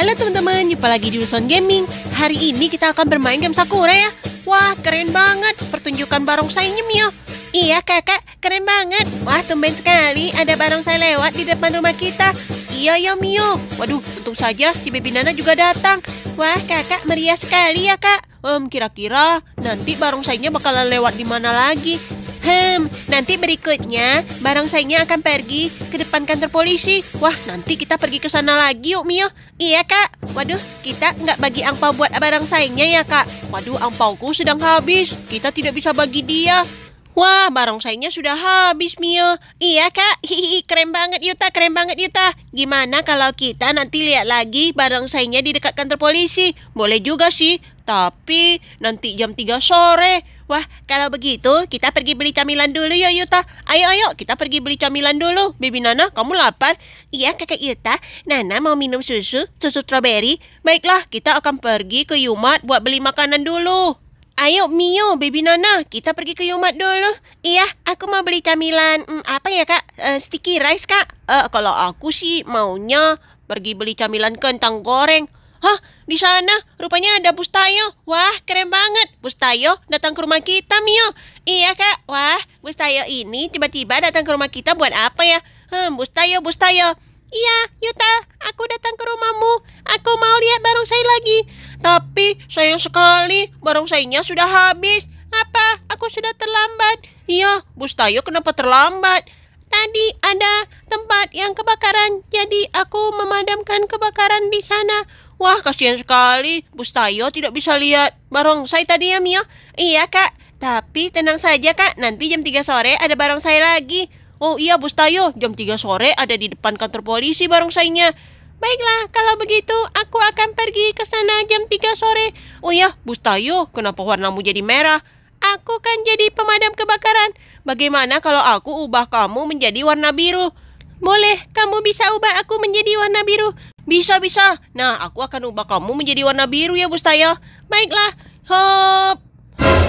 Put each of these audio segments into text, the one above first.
Halo teman-teman, jumpa lagi di Wilson Gaming. Hari ini kita akan bermain game Sakura ya. Wah, keren banget. Pertunjukan barongsainya Mio. Iya kakak, keren banget. Wah, tumben sekali ada barongsai lewat di depan rumah kita. Iya ya Mio. Waduh, untung saja si Baby Nana juga datang. Wah, kakak meriah sekali ya kak. Um, kira-kira nanti barongsainya bakalan lewat di mana lagi? Hmm, nanti berikutnya barang saya akan pergi ke depan kantor polisi. Wah, nanti kita pergi ke sana lagi yuk Mio. Iya kak. Waduh, kita nggak bagi angpau buat barang saya ya kak. Waduh, angpauku sedang habis. Kita tidak bisa bagi dia. Wah, barang saya sudah habis, Mio. Iya, Kak. Hihi, keren banget, Yuta. Keren banget, Yuta. Gimana kalau kita nanti lihat lagi barang saya di dekat kantor polisi? Boleh juga sih, tapi nanti jam 3 sore. Wah, kalau begitu kita pergi beli camilan dulu ya Yuta. Ayo, ayo, kita pergi beli camilan dulu. Baby Nana, kamu lapar? Iya, kakak Yuta. Nana mau minum susu, susu stroberi. Baiklah, kita akan pergi ke Yumat buat beli makanan dulu. Ayo Mio, baby Nana, kita pergi ke Yumat dulu. Iya, aku mau beli camilan. Hmm, apa ya kak? Uh, sticky rice kak? Uh, kalau aku sih maunya pergi beli camilan kentang goreng. Hah, di sana rupanya ada Bustayo. Wah, keren banget. Bustayo datang ke rumah kita, Mio. Iya, Kak. Wah, Bustayo ini tiba-tiba datang ke rumah kita buat apa ya? Hmm, Bustayo, Bustayo. Iya, Yuta, aku datang ke rumahmu. Aku mau lihat saya lagi. Tapi sayang sekali, barongsainya sudah habis. Apa? Aku sudah terlambat. Iya, Bustayo kenapa terlambat? tadi ada tempat yang kebakaran, jadi aku memadamkan kebakaran di sana. Wah, kasihan sekali. Bustayo tidak bisa lihat barongsai tadi ya, Mio? Iya, Kak. Tapi tenang saja, Kak. Nanti jam 3 sore ada saya lagi. Oh iya, Bustayo. Jam 3 sore ada di depan kantor polisi barongsainya. Baiklah, kalau begitu aku akan pergi ke sana jam 3 sore. Oh iya Bustayo, kenapa warnamu jadi merah? Aku kan jadi pemadam kebakaran. Bagaimana kalau aku ubah kamu menjadi warna biru? Boleh, kamu bisa ubah aku menjadi warna biru. Bisa, bisa. Nah, aku akan ubah kamu menjadi warna biru ya, Bustayo, Baiklah. Hop.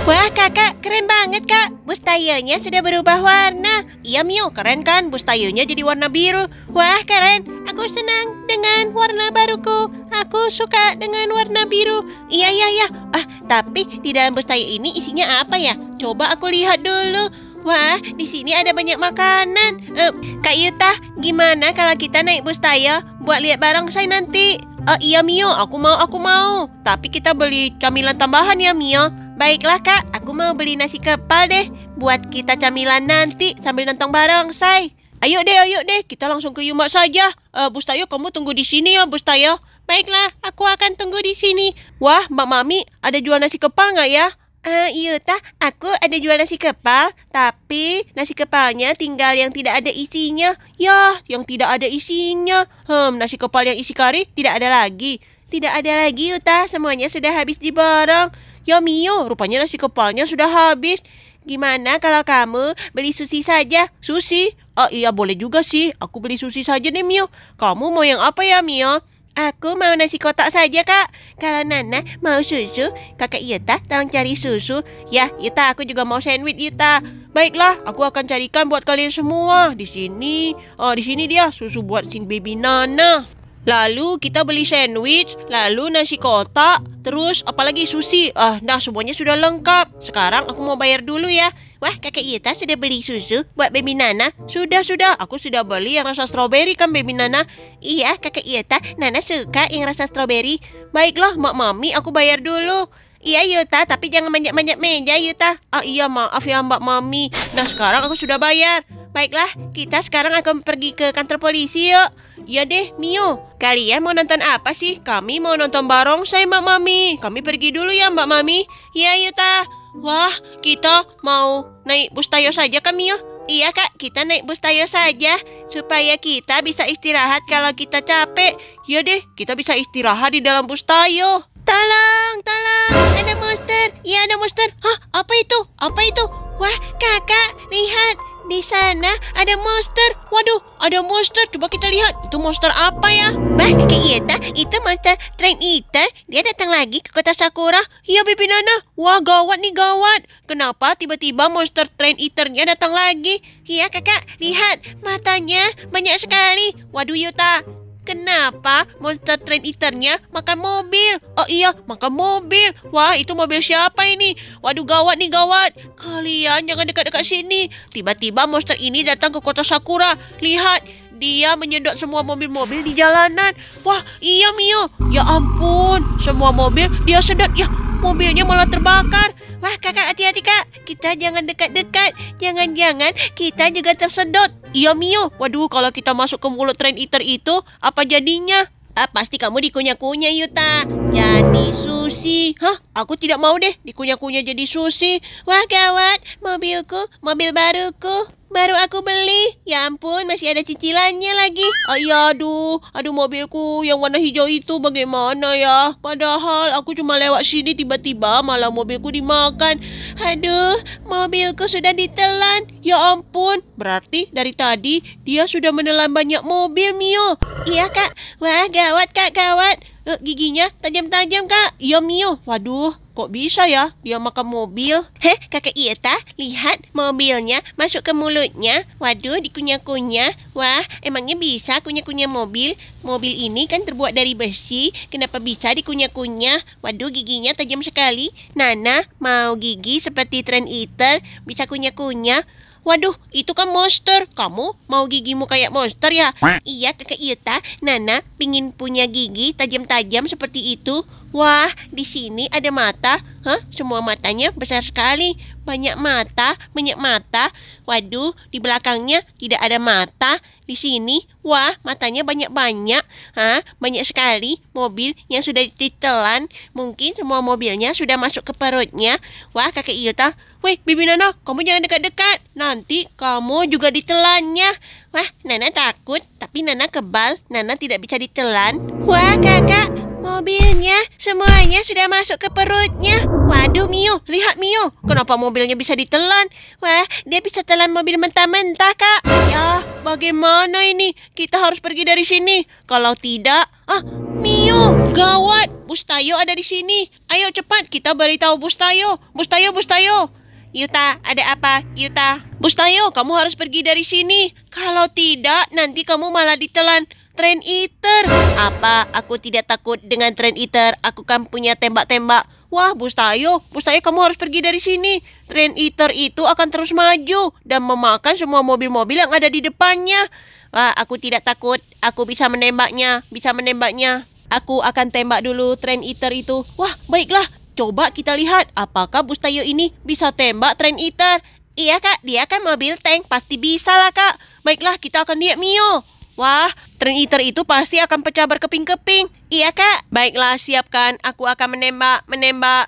Wah, kakak, keren banget, Kak. Bustayonya sudah berubah warna. Iya, Mio, keren kan? Bustayonya jadi warna biru. Wah, keren. Aku senang dengan warna baruku. Aku suka dengan warna biru. Iya, iya, iya. Ah, tapi di dalam Bustayo ini isinya apa ya? Coba aku lihat dulu. Wah, di sini ada banyak makanan. Uh, Kak Yuta, gimana kalau kita naik bus Tayo buat lihat barang saya nanti? Uh, iya Mio, aku mau, aku mau. Tapi kita beli camilan tambahan ya Mio. Baiklah kak, aku mau beli nasi kepal deh Buat kita camilan nanti sambil nonton barang saya. Ayo deh, ayo deh, kita langsung ke Yuma saja uh, Tayo, kamu tunggu di sini ya Bus Tayo. Baiklah, aku akan tunggu di sini Wah, Mbak Mami, ada jual nasi kepal nggak ya? Uh, iya tah, aku ada jual nasi kepal, tapi nasi kepalnya tinggal yang tidak ada isinya. Yah, yang tidak ada isinya. Hmm, nasi kepal yang isi kari tidak ada lagi. Tidak ada lagi, Uta. Iya semuanya sudah habis diborong. Ya Mio, rupanya nasi kepalnya sudah habis. Gimana kalau kamu beli sushi saja? Sushi? Oh iya boleh juga sih, aku beli sushi saja nih, Mio. Kamu mau yang apa ya Mio? Aku mau nasi kotak saja kak Kalau Nana mau susu Kakak Yuta tolong cari susu Ya Yuta aku juga mau sandwich Yuta Baiklah aku akan carikan buat kalian semua Di sini Oh di sini dia susu buat sin baby Nana Lalu kita beli sandwich Lalu nasi kotak Terus apalagi sushi Ah nah semuanya sudah lengkap Sekarang aku mau bayar dulu ya Wah, kakek Yeta sudah beli susu buat baby Nana? Sudah, sudah. Aku sudah beli yang rasa stroberi kan, baby Nana? Iya, kakek Yeta. Nana suka yang rasa stroberi. Baiklah, mak mami, aku bayar dulu. Iya Yuta, tapi jangan banyak-banyak meja Yuta. Oh ah, iya maaf ya Mbak Mami. Nah sekarang aku sudah bayar. Baiklah, kita sekarang akan pergi ke kantor polisi yuk. Ya deh, Mio. Kalian mau nonton apa sih? Kami mau nonton barong saya Mbak Mami. Kami pergi dulu ya Mbak Mami. Iya Yuta. Wah, kita mau naik bus Tayo saja kak Mio. Iya kak, kita naik bus Tayo saja supaya kita bisa istirahat kalau kita capek. Ya deh, kita bisa istirahat di dalam bus Tayo. Tolong, tolong, ada monster. Iya ada monster. Hah, apa itu? Apa itu? Wah, kakak, lihat. Di sana ada monster. Waduh, ada monster. Coba kita lihat. Itu monster apa ya? Bah, ke Ieta, iya itu monster train eater. Dia datang lagi ke kota Sakura. Iya, Bibi Nana. Wah, gawat nih, gawat. Kenapa tiba-tiba monster train eaternya datang lagi? Iya, kakak. Lihat, matanya banyak sekali. Waduh, Yuta. Iya Kenapa monster train eaternya makan mobil? Oh iya, makan mobil. Wah, itu mobil siapa ini? Waduh, gawat nih, gawat. Kalian jangan dekat-dekat sini. Tiba-tiba monster ini datang ke kota Sakura. Lihat, dia menyedot semua mobil-mobil di jalanan. Wah, iya Mio. Ya ampun, semua mobil dia sedot. Ya, mobilnya malah terbakar. Wah, kakak hati-hati kak. Kita jangan dekat-dekat. Jangan-jangan kita juga tersedot. Iya Mio. Waduh, kalau kita masuk ke mulut train eater itu, apa jadinya? Ah, pasti kamu dikunyah-kunyah Yuta Jadi susi? Hah? Aku tidak mau deh dikunyah-kunyah jadi susi. Wah gawat Mobilku Mobil baruku Baru aku beli. Ya ampun, masih ada cicilannya lagi. Ayah, iya, aduh. Aduh, mobilku yang warna hijau itu bagaimana ya? Padahal aku cuma lewat sini tiba-tiba malah mobilku dimakan. Aduh, mobilku sudah ditelan. Ya ampun. Berarti dari tadi dia sudah menelan banyak mobil, Mio. Iya, Kak. Wah, gawat, Kak, gawat. Uh, giginya tajam-tajam, Kak. Iya Mio. Waduh, Kok bisa ya dia makan mobil? Heh, kakak Ieta, iya lihat mobilnya masuk ke mulutnya. Waduh, dikunyah-kunyah. Wah, emangnya bisa kunyah-kunyah mobil? Mobil ini kan terbuat dari besi, kenapa bisa dikunyah-kunyah? Waduh, giginya tajam sekali. Nana, mau gigi seperti tren eater, bisa kunyah-kunyah. Waduh, itu kan monster. Kamu mau gigimu kayak monster ya? Iya, kakak iya Yuta. Nana pingin punya gigi tajam-tajam seperti itu. Wah, di sini ada mata. Hah? Semua matanya besar sekali. Banyak mata, banyak mata. Waduh, di belakangnya tidak ada mata di sini, wah matanya banyak-banyak, ha, banyak sekali mobil yang sudah ditelan. Mungkin semua mobilnya sudah masuk ke perutnya. Wah kakek Yuta, weh Bibi Nana, kamu jangan dekat-dekat. Nanti kamu juga ditelannya. Wah Nana takut, tapi Nana kebal, Nana tidak bisa ditelan. Wah kakak, Mobilnya, semuanya sudah masuk ke perutnya. Waduh, Mio, lihat Mio. Kenapa mobilnya bisa ditelan? Wah, dia bisa telan mobil mentah-mentah, Kak. Ya, bagaimana ini? Kita harus pergi dari sini. Kalau tidak, ah, Mio, gawat. Bustayo ada di sini. Ayo cepat, kita beritahu Bustayo. Bustayo, Bustayo. Yuta, ada apa? Yuta, Bustayo, kamu harus pergi dari sini. Kalau tidak, nanti kamu malah ditelan. Trend Eater. Apa aku tidak takut dengan Trend Eater? Aku kan punya tembak-tembak. Wah, Bustayo, Bustayo kamu harus pergi dari sini. Trend Eater itu akan terus maju dan memakan semua mobil-mobil yang ada di depannya. Wah, aku tidak takut. Aku bisa menembaknya, bisa menembaknya. Aku akan tembak dulu Trend Eater itu. Wah, baiklah. Coba kita lihat apakah Bustayo ini bisa tembak Trend Eater. Iya kak, dia kan mobil tank, pasti bisa lah kak. Baiklah, kita akan lihat Mio. Wah, tren eater itu pasti akan pecah berkeping-keping. Iya, Kak. Baiklah, siapkan. Aku akan menembak, menembak.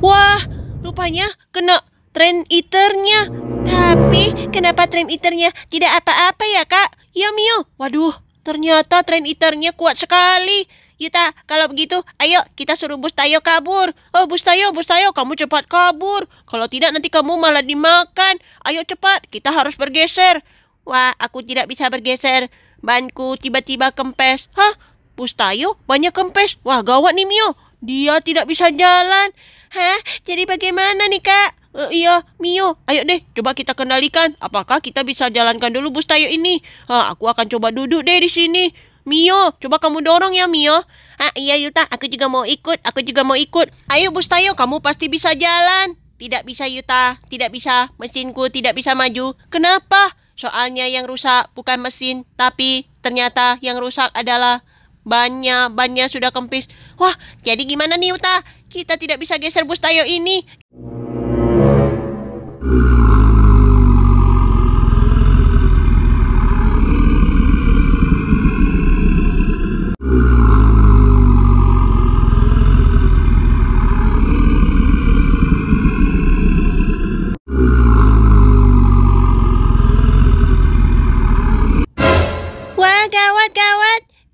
Wah, rupanya kena train eaternya. Tapi, kenapa train eaternya tidak apa-apa ya, Kak? Ya, Mio. Waduh, ternyata train eaternya kuat sekali. Yuta, kalau begitu, ayo kita suruh Bus Tayo kabur. Oh, Bus Tayo, Bus Tayo, kamu cepat kabur. Kalau tidak nanti kamu malah dimakan. Ayo cepat, kita harus bergeser. Wah, aku tidak bisa bergeser. Banku tiba-tiba kempes. Hah? Bus Tayo? banyak kempes. Wah, gawat nih Mio. Dia tidak bisa jalan. Hah? Jadi bagaimana nih, Kak? Uh, iya, Mio, ayo deh, coba kita kendalikan. Apakah kita bisa jalankan dulu bus tayo ini? Hah, aku akan coba duduk deh di sini. Mio, coba kamu dorong ya Mio. Ah iya Yuta, aku juga mau ikut, aku juga mau ikut. Ayo Bustayo, kamu pasti bisa jalan. Tidak bisa Yuta, tidak bisa. Mesinku tidak bisa maju. Kenapa? Soalnya yang rusak bukan mesin, tapi ternyata yang rusak adalah bannya, bannya sudah kempis. Wah, jadi gimana nih Yuta? Kita tidak bisa geser Bustayo ini.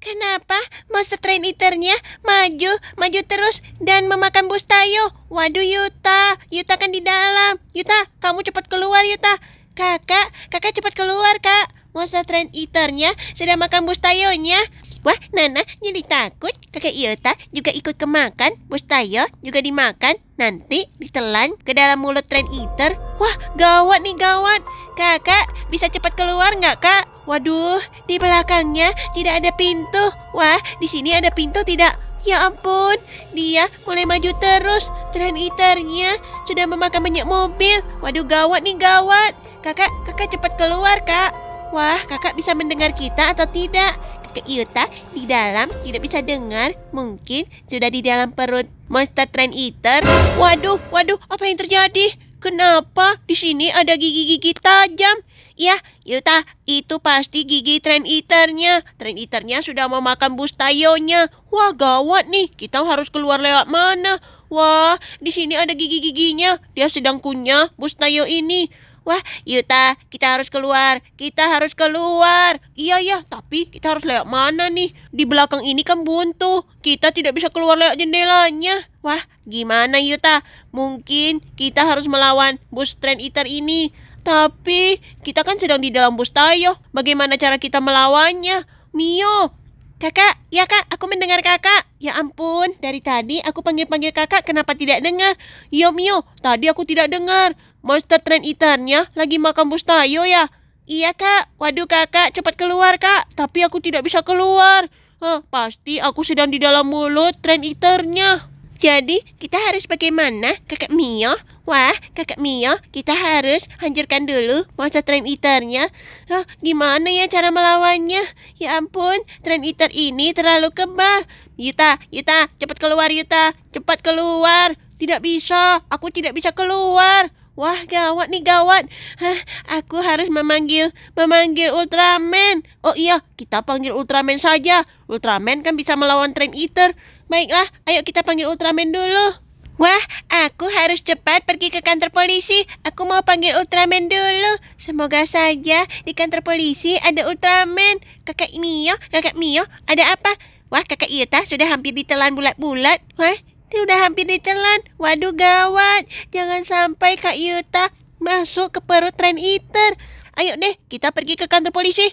Kenapa Monster Train Eaternya maju, maju terus dan memakan bus Tayo? Waduh Yuta, Yuta kan di dalam. Yuta, kamu cepat keluar Yuta. Kakak, kakak cepat keluar kak. Monster Train Eaternya sedang makan bus Tayonya. Wah, Nana jadi takut. Kakek Iota juga ikut kemakan. Bos Tayo juga dimakan. Nanti ditelan ke dalam mulut train eater. Wah, gawat nih gawat. Kakak, bisa cepat keluar nggak kak? Waduh, di belakangnya tidak ada pintu. Wah, di sini ada pintu tidak? Ya ampun, dia mulai maju terus. Train eaternya sudah memakan banyak mobil. Waduh, gawat nih gawat. Kakak, kakak cepat keluar kak. Wah, kakak bisa mendengar kita atau tidak? ke Iuta di dalam tidak bisa dengar. Mungkin sudah di dalam perut monster train eater. Waduh, waduh, apa yang terjadi? Kenapa di sini ada gigi-gigi tajam? Ya, Yuta, ya itu pasti gigi train eaternya. Train eaternya sudah mau makan bus tayonya. Wah, gawat nih. Kita harus keluar lewat mana? Wah, di sini ada gigi-giginya. Dia sedang kunyah bus tayo ini. Wah, Yuta, iya kita harus keluar. Kita harus keluar. Iya, iya, tapi kita harus lewat mana nih? Di belakang ini kan buntu. Kita tidak bisa keluar lewat jendelanya. Wah, gimana Yuta? Iya Mungkin kita harus melawan bus train eater ini. Tapi kita kan sedang di dalam bus Tayo. Bagaimana cara kita melawannya? Mio, Kakak, ya kak, aku mendengar kakak. Ya ampun, dari tadi aku panggil-panggil kakak, kenapa tidak dengar? Yo iya, Mio, tadi aku tidak dengar. Monster Train Eaternya lagi makan bus tayo ya? Iya kak, waduh kakak cepat keluar kak, tapi aku tidak bisa keluar. Huh, pasti aku sedang di dalam mulut Train Eaternya. Jadi kita harus bagaimana kakak Mio? Wah kakak Mio kita harus hancurkan dulu monster train eaternya Hah, Gimana ya cara melawannya? Ya ampun train eater ini terlalu kebal Yuta, Yuta cepat keluar Yuta Cepat keluar Tidak bisa, aku tidak bisa keluar Wah, gawat nih gawat. Hah, aku harus memanggil memanggil Ultraman. Oh iya, kita panggil Ultraman saja. Ultraman kan bisa melawan Train Eater. Baiklah, ayo kita panggil Ultraman dulu. Wah, aku harus cepat pergi ke kantor polisi. Aku mau panggil Ultraman dulu. Semoga saja di kantor polisi ada Ultraman. Kakak Mio, kakak Mio, ada apa? Wah, kakak Yuta sudah hampir ditelan bulat-bulat. Wah, dia udah hampir ditelan. Waduh gawat. Jangan sampai Kak Yuta masuk ke perut train eater. Ayo deh, kita pergi ke kantor polisi.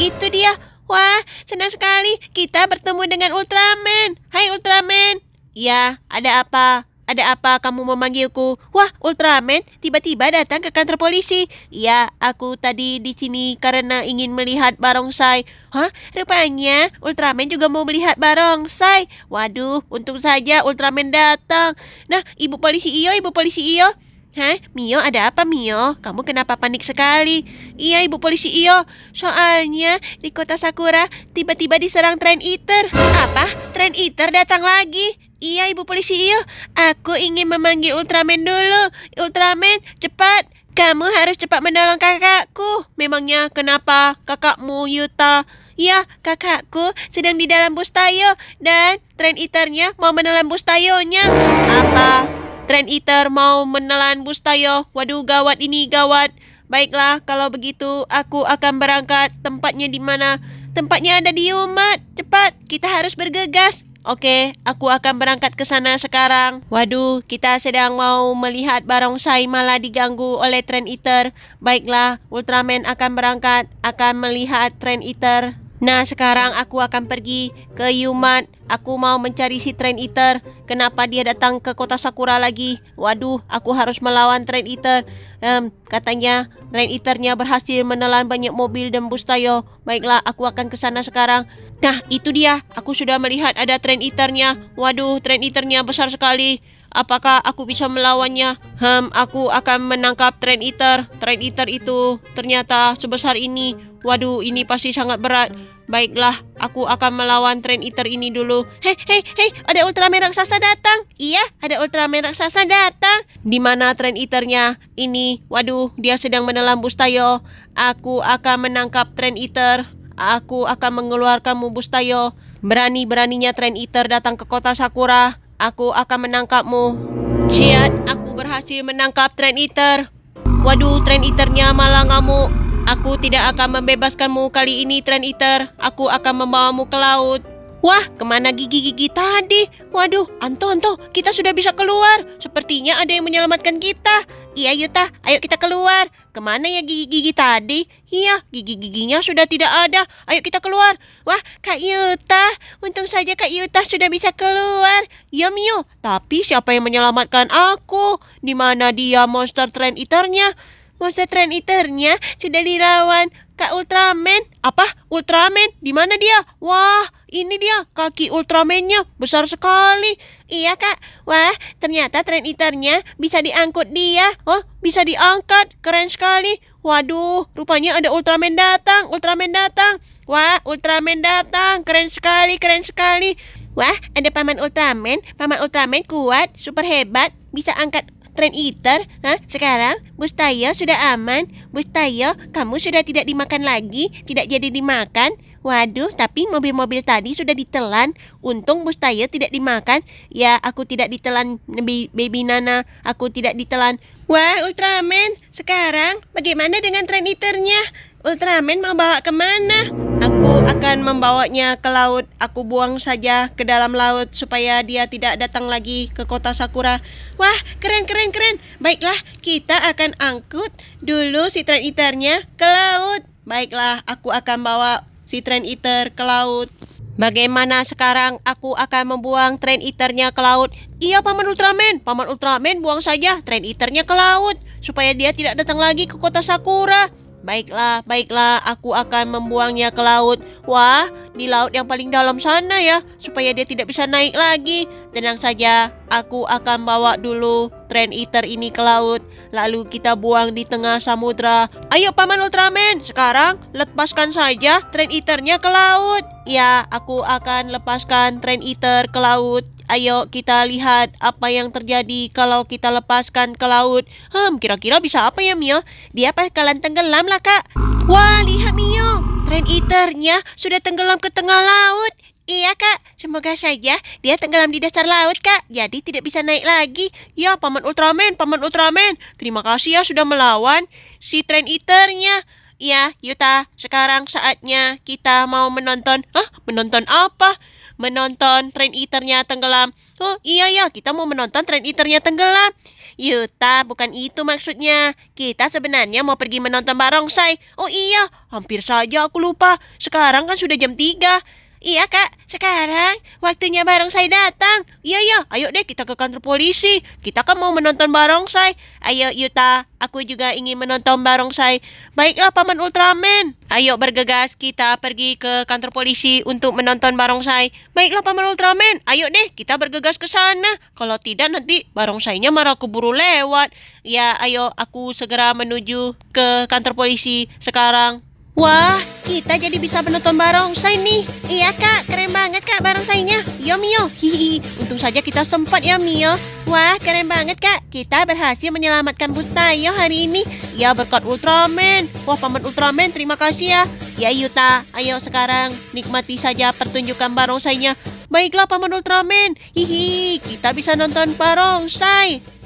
Itu dia. Wah, senang sekali kita bertemu dengan Ultraman. Hai Ultraman. Ya, ada apa? Ada apa kamu memanggilku? Wah, Ultraman tiba-tiba datang ke kantor polisi. Iya, aku tadi di sini karena ingin melihat barongsai. Hah? Rupanya Ultraman juga mau melihat barongsai. Waduh, untung saja Ultraman datang. Nah, ibu polisi Iyo, ibu polisi Iyo. Hah? Mio ada apa Mio? Kamu kenapa panik sekali? Iya ibu polisi Iyo Soalnya di kota Sakura tiba-tiba diserang train eater Apa? Train eater datang lagi? Iya Ibu Polisi Iyo, aku ingin memanggil Ultraman dulu. Ultraman, cepat. Kamu harus cepat menolong kakakku. Memangnya kenapa kakakmu Yuta? Iya, kakakku sedang di dalam bus tayo dan tren iternya mau menelan bus tayonya. Apa? Tren iter mau menelan bus tayo? Waduh gawat ini gawat. Baiklah, kalau begitu aku akan berangkat tempatnya di mana? Tempatnya ada di Umat. Cepat, kita harus bergegas. Oke, aku akan berangkat ke sana sekarang. Waduh, kita sedang mau melihat barongsai malah diganggu oleh Trend Eater. Baiklah, Ultraman akan berangkat, akan melihat Trend Eater. Nah, sekarang aku akan pergi ke Yumat. Aku mau mencari si Trend Eater. Kenapa dia datang ke kota Sakura lagi? Waduh, aku harus melawan Trend Eater. Um, katanya Trend Eaternya berhasil menelan banyak mobil dan bus Tayo. Baiklah, aku akan ke sana sekarang. Nah, itu dia. Aku sudah melihat ada train eaternya. Waduh, train eaternya besar sekali. Apakah aku bisa melawannya? Hmm, aku akan menangkap train eater. Train eater itu ternyata sebesar ini. Waduh, ini pasti sangat berat. Baiklah, aku akan melawan train eater ini dulu. Hei, hei, hei, ada Ultraman raksasa datang. Iya, ada Ultraman raksasa datang. Di mana train eaternya? Ini, waduh, dia sedang menelan bustayo. Aku akan menangkap train eater. Aku akan mengeluarkanmu, Bustayo. Berani-beraninya Train Eater datang ke kota Sakura. Aku akan menangkapmu. Ciat, aku berhasil menangkap Train Eater. Waduh, Train Eaternya malah ngamuk. Aku tidak akan membebaskanmu kali ini, Train Eater. Aku akan membawamu ke laut. Wah, kemana gigi-gigi tadi? Waduh, Anto, Anto, kita sudah bisa keluar. Sepertinya ada yang menyelamatkan kita. Iya Yuta, iya, ayo kita keluar. Kemana ya gigi-gigi tadi? Iya, gigi-giginya sudah tidak ada. Ayo kita keluar. Wah, Kak Yuta, untung saja Kak Yuta sudah bisa keluar. Ya Mio, tapi siapa yang menyelamatkan aku? Di mana dia monster train eaternya? Monster train eaternya sudah dilawan. Kak Ultraman? Apa? Ultraman? Di mana dia? Wah, ini dia kaki Ultramannya besar sekali. Iya kak. Wah, ternyata tren iternya bisa diangkut dia. Oh, bisa diangkat. Keren sekali. Waduh, rupanya ada Ultraman datang. Ultraman datang. Wah, Ultraman datang. Keren sekali, keren sekali. Wah, ada paman Ultraman. Paman Ultraman kuat, super hebat, bisa angkat Tren Eater, ha? sekarang Bustayo sudah aman. Bustayo, kamu sudah tidak dimakan lagi, tidak jadi dimakan. Waduh, tapi mobil-mobil tadi sudah ditelan. Untung Bustayo tidak dimakan. Ya, aku tidak ditelan baby Nana. Aku tidak ditelan. Wah, Ultraman, sekarang bagaimana dengan Tren Eaternya? Ultraman mau bawa kemana? Aku akan membawanya ke laut. Aku buang saja ke dalam laut supaya dia tidak datang lagi ke kota Sakura. Wah, keren, keren, keren. Baiklah, kita akan angkut dulu si Train Eaternya ke laut. Baiklah, aku akan bawa si Train Eater ke laut. Bagaimana sekarang aku akan membuang train eaternya ke laut? Iya Paman Ultraman, Paman Ultraman buang saja train eaternya ke laut supaya dia tidak datang lagi ke kota Sakura. Baiklah, baiklah, aku akan membuangnya ke laut. Wah, di laut yang paling dalam sana ya, supaya dia tidak bisa naik lagi. Tenang saja, aku akan bawa dulu train eater ini ke laut. Lalu kita buang di tengah samudra. Ayo Paman Ultraman, sekarang lepaskan saja train eaternya ke laut. Ya, aku akan lepaskan train eater ke laut ayo kita lihat apa yang terjadi kalau kita lepaskan ke laut. Hmm, kira-kira bisa apa ya, Mio? Dia bakalan tenggelam lah, Kak. Wah, lihat, Mio. Train eaternya sudah tenggelam ke tengah laut. Iya kak, semoga saja dia tenggelam di dasar laut kak Jadi tidak bisa naik lagi Ya Paman Ultraman, Paman Ultraman Terima kasih ya sudah melawan si train eaternya Ya Yuta, sekarang saatnya kita mau menonton Hah? Menonton apa? menonton train eaternya tenggelam. Oh iya ya, kita mau menonton train eaternya tenggelam. Yuta, bukan itu maksudnya. Kita sebenarnya mau pergi menonton barongsai. Oh iya, hampir saja aku lupa. Sekarang kan sudah jam 3. Iya kak, sekarang waktunya barongsai datang. Iya ya, ayo deh kita ke kantor polisi. Kita kan mau menonton barongsai. Ayo Yuta, aku juga ingin menonton barongsai. Baiklah paman Ultraman. Ayo bergegas kita pergi ke kantor polisi untuk menonton barongsai. Baiklah paman Ultraman, ayo deh kita bergegas ke sana. Kalau tidak nanti barongsainya marah keburu lewat. Ya ayo aku segera menuju ke kantor polisi sekarang. Wah, kita jadi bisa menonton barongsai nih. Iya kak, keren banget kak barongsainya. Yo Mio, hihi. Untung saja kita sempat ya Mio. Wah, keren banget kak. Kita berhasil menyelamatkan Busta yo hari ini. Ya berkat Ultraman. Wah, paman Ultraman terima kasih ya. Ya Yuta, ayo sekarang nikmati saja pertunjukan barongsainya. Baiklah paman Ultraman. Hihi, kita bisa nonton barongsai.